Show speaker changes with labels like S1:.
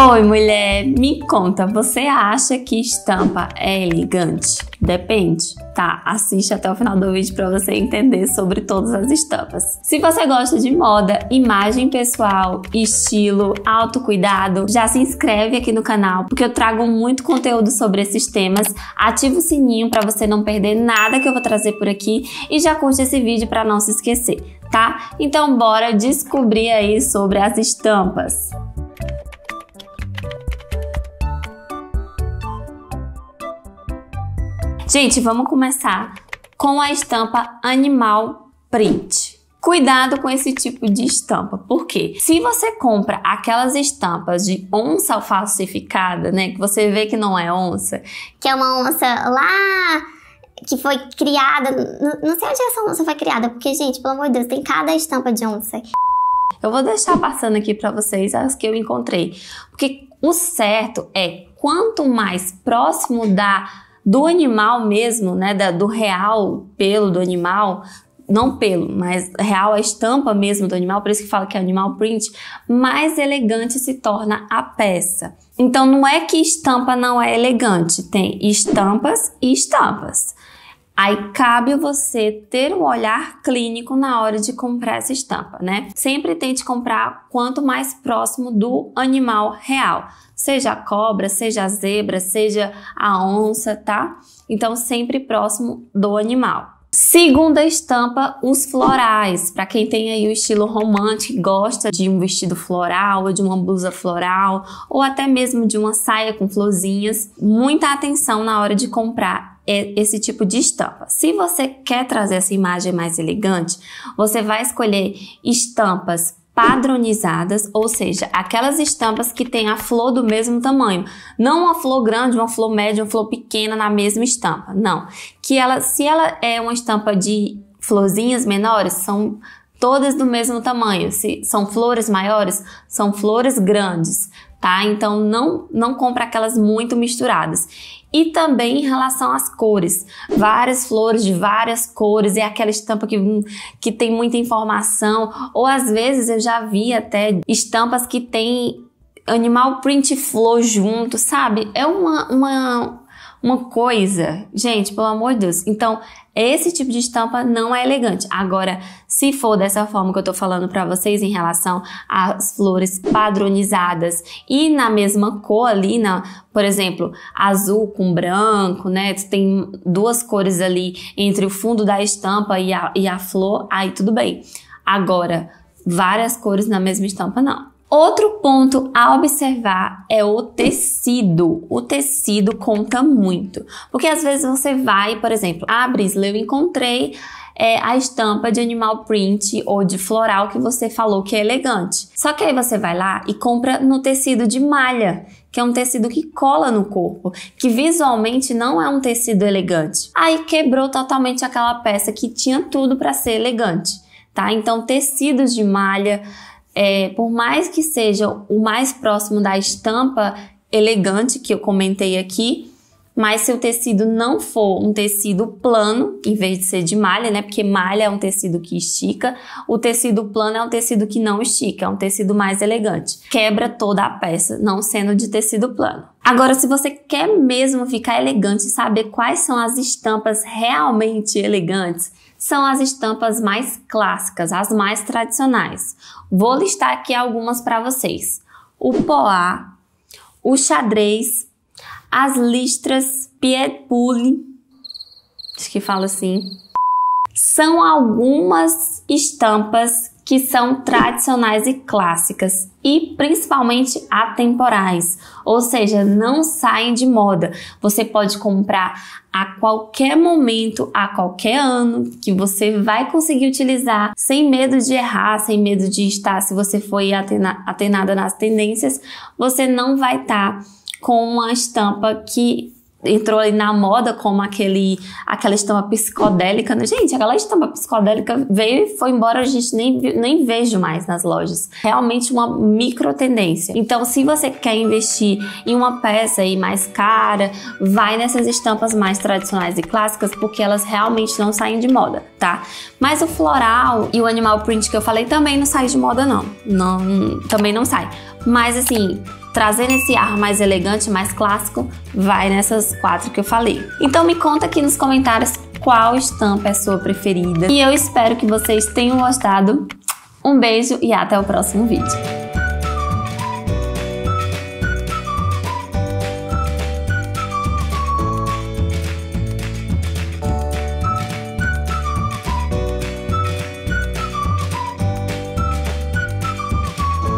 S1: Oi, mulher, me conta, você acha que estampa é elegante? Depende, tá? Assiste até o final do vídeo para você entender sobre todas as estampas. Se você gosta de moda, imagem pessoal, estilo, autocuidado, já se inscreve aqui no canal, porque eu trago muito conteúdo sobre esses temas. Ativa o sininho para você não perder nada que eu vou trazer por aqui e já curte esse vídeo para não se esquecer, tá? Então bora descobrir aí sobre as estampas. Gente, vamos começar com a estampa animal print. Cuidado com esse tipo de estampa, porque se você compra aquelas estampas de onça falsificada, né, que você vê que não é onça, que é uma onça lá que foi criada, não sei onde essa onça foi criada, porque gente, pelo amor de Deus, tem cada estampa de onça. Eu vou deixar passando aqui para vocês as que eu encontrei, porque o certo é quanto mais próximo da do animal mesmo, né, da, do real pelo do animal, não pelo, mas real a estampa mesmo do animal, por isso que fala que é animal print, mais elegante se torna a peça. Então não é que estampa não é elegante, tem estampas e estampas. Aí cabe você ter um olhar clínico na hora de comprar essa estampa, né? Sempre tente comprar quanto mais próximo do animal real, seja a cobra, seja a zebra, seja a onça, tá? Então sempre próximo do animal. Segunda estampa, os florais. Para quem tem aí o estilo romântico, gosta de um vestido floral, ou de uma blusa floral, ou até mesmo de uma saia com florzinhas, muita atenção na hora de comprar é esse tipo de estampa. Se você quer trazer essa imagem mais elegante, você vai escolher estampas padronizadas, ou seja, aquelas estampas que têm a flor do mesmo tamanho, não uma flor grande, uma flor média, uma flor pequena na mesma estampa, não. Que ela, se ela é uma estampa de florzinhas menores, são todas do mesmo tamanho. Se são flores maiores, são flores grandes, tá? Então não não compra aquelas muito misturadas. E também em relação às cores, várias flores de várias cores e é aquela estampa que, hum, que tem muita informação, ou às vezes eu já vi até estampas que tem animal print flor junto, sabe? É uma, uma uma coisa. Gente, pelo amor de Deus. Então, esse tipo de estampa não é elegante. Agora, se for dessa forma que eu tô falando para vocês em relação às flores padronizadas e na mesma cor ali, na, por exemplo, azul com branco, né? Tem duas cores ali entre o fundo da estampa e a, e a flor, aí tudo bem. Agora, várias cores na mesma estampa, não. Outro ponto a observar é o tecido. O tecido conta muito. Porque às vezes você vai, por exemplo, ah, Brisley, eu encontrei é, a estampa de animal print ou de floral que você falou que é elegante. Só que aí você vai lá e compra no tecido de malha, que é um tecido que cola no corpo, que visualmente não é um tecido elegante. Aí quebrou totalmente aquela peça que tinha tudo para ser elegante, tá? Então, tecidos de malha é, por mais que seja o mais próximo da estampa elegante que eu comentei aqui, mas se o tecido não for um tecido plano, em vez de ser de malha, né? Porque malha é um tecido que estica, o tecido plano é um tecido que não estica, é um tecido mais elegante. Quebra toda a peça, não sendo de tecido plano. Agora, se você quer mesmo ficar elegante e saber quais são as estampas realmente elegantes, são as estampas mais clássicas, as mais tradicionais. Vou listar aqui algumas para vocês: o poá, o xadrez, as listras Pied Poule, acho que fala assim. São algumas estampas que são tradicionais e clássicas e principalmente atemporais, ou seja, não saem de moda. Você pode comprar a qualquer momento, a qualquer ano, que você vai conseguir utilizar sem medo de errar, sem medo de estar, se você foi atena atenada nas tendências, você não vai estar tá com uma estampa que entrou ali na moda como aquele, aquela estampa psicodélica. Né? Gente, aquela estampa psicodélica veio e foi embora, a gente nem, nem vejo mais nas lojas. Realmente uma micro tendência. Então, se você quer investir em uma peça aí mais cara, vai nessas estampas mais tradicionais e clássicas, porque elas realmente não saem de moda, tá? Mas o floral e o animal print que eu falei também não sai de moda, não. não também não sai. Mas assim, trazendo esse ar mais elegante, mais clássico, vai nessas quatro que eu falei. Então me conta aqui nos comentários qual estampa é sua preferida. E eu espero que vocês tenham gostado. Um beijo e até o próximo vídeo.